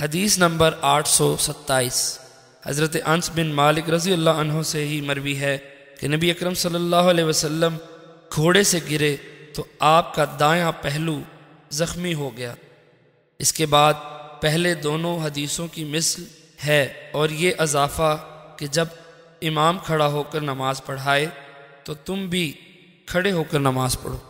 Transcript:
हदीस नंबर आठ सौ सत्ताईस हज़रत अंस बिन मालिक रज़ी अल्लाह से ही मरवी है कि नबी अक्रम सल्लल्लाहु अलैहि घोड़े से गिरे तो आपका दाया पहलू ज़ख्मी हो गया इसके बाद पहले दोनों हदीसों की मिस्ल है और ये अजाफा कि जब इमाम खड़ा होकर नमाज़ पढ़ाए तो तुम भी खड़े होकर नमाज़ पढ़ो